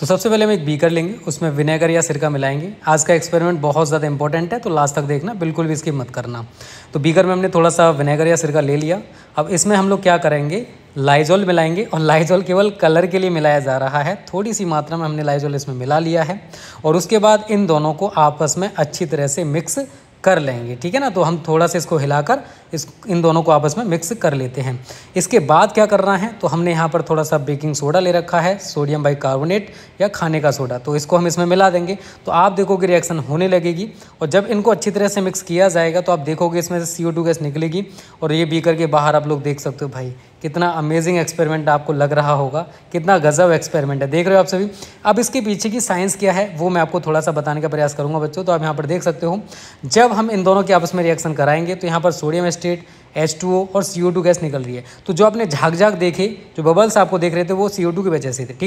तो सबसे पहले हम एक बीकर लेंगे उसमें विनेगर या सिरका मिलाएंगे आज का एक्सपेरिमेंट बहुत ज़्यादा इंपॉर्टेंट है तो लास्ट तक देखना बिल्कुल भी इसकी मत करना तो बीकर में हमने थोड़ा सा विनेगर या सिरका ले लिया अब इसमें हम लोग क्या करेंगे लाइजोल मिलाएंगे और लाइजोल केवल कलर के लिए मिलाया जा रहा है थोड़ी सी मात्रा में हमने लाइजोल इसमें मिला लिया है और उसके बाद इन दोनों को आपस में अच्छी तरह से मिक्स कर लेंगे ठीक है ना तो हम थोड़ा सा इसको हिलाकर इस इन दोनों को आपस में मिक्स कर लेते हैं इसके बाद क्या करना है तो हमने यहाँ पर थोड़ा सा बेकिंग सोडा ले रखा है सोडियम बाइकार्बोनेट या खाने का सोडा तो इसको हम इसमें मिला देंगे तो आप देखोगे रिएक्शन होने लगेगी और जब इनको अच्छी तरह से मिक्स किया जाएगा तो आप देखोगे इसमें से सी गैस निकलेगी और ये बीकर के बाहर आप लोग देख सकते हो भाई कितना अमेजिंग एक्सपेरिमेंट आपको लग रहा होगा कितना गजब एक्सपेरिमेंट है देख रहे हो आप सभी अब इसके पीछे की साइंस क्या है वो मैं आपको थोड़ा सा बताने का प्रयास करूँगा बच्चों तो आप यहाँ पर देख सकते हो जब हम इन दोनों के आपस में रिएक्शन कराएंगे तो यहाँ पर सोडियम एस्टेट एच और सी गैस निकल रही है तो जो आपने झाक झाक देखे जो बबल्स आपको देख रहे थे वो सी ओ की वजह से थे ठीक